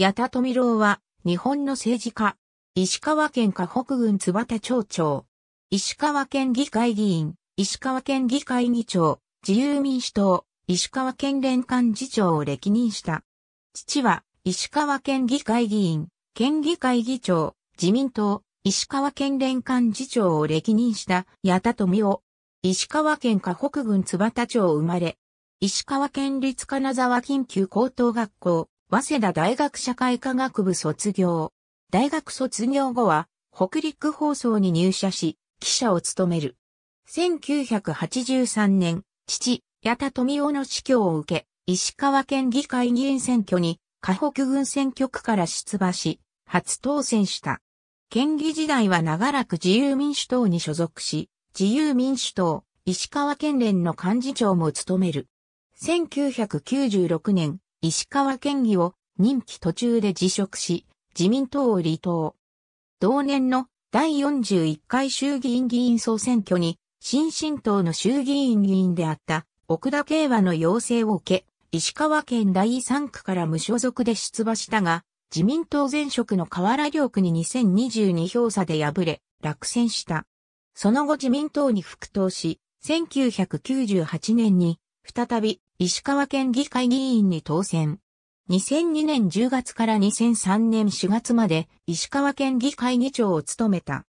八田富郎は、日本の政治家、石川県河北郡津畑町長、石川県議会議員、石川県議会議長、自由民主党、石川県連幹事長を歴任した。父は、石川県議会議員、県議会議長、自民党、石川県連幹事長を歴任した八田富夫。石川県河北郡津畑町生まれ。石川県立金沢緊急高等学校早稲田大学社会科学部卒業。大学卒業後は、北陸放送に入社し、記者を務める。1983年、父、八田富夫の死去を受け、石川県議会議員選挙に、河北軍選挙区から出馬し、初当選した。県議時代は長らく自由民主党に所属し、自由民主党、石川県連の幹事長も務める。1996年、石川県議を任期途中で辞職し、自民党を離党。同年の第41回衆議院議員総選挙に、新進党の衆議院議員であった奥田慶和の要請を受け、石川県第3区から無所属で出馬したが、自民党前職の河原良区に2022票差で敗れ、落選した。その後自民党に復党し、1998年に再び石川県議会議員に当選。2002年10月から2003年4月まで石川県議会議長を務めた。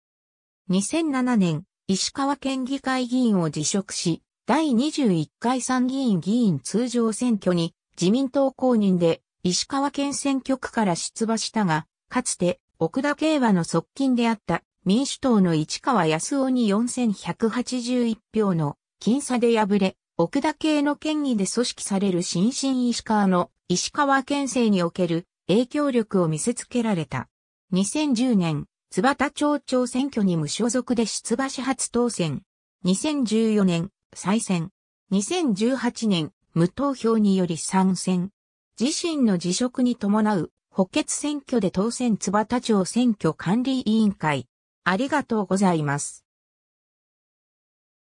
2007年、石川県議会議員を辞職し、第21回参議院議員通常選挙に自民党公認で石川県選挙区から出馬したが、かつて奥田慶和の側近であった民主党の市川康夫に4181票の僅差で敗れ、奥田系の権威で組織される新進石川の石川県政における影響力を見せつけられた。2010年、津幡町長選挙に無所属で出馬し初当選。2014年、再選。2018年、無投票により参戦。自身の辞職に伴う補欠選挙で当選津幡町選挙管理委員会。ありがとうございます。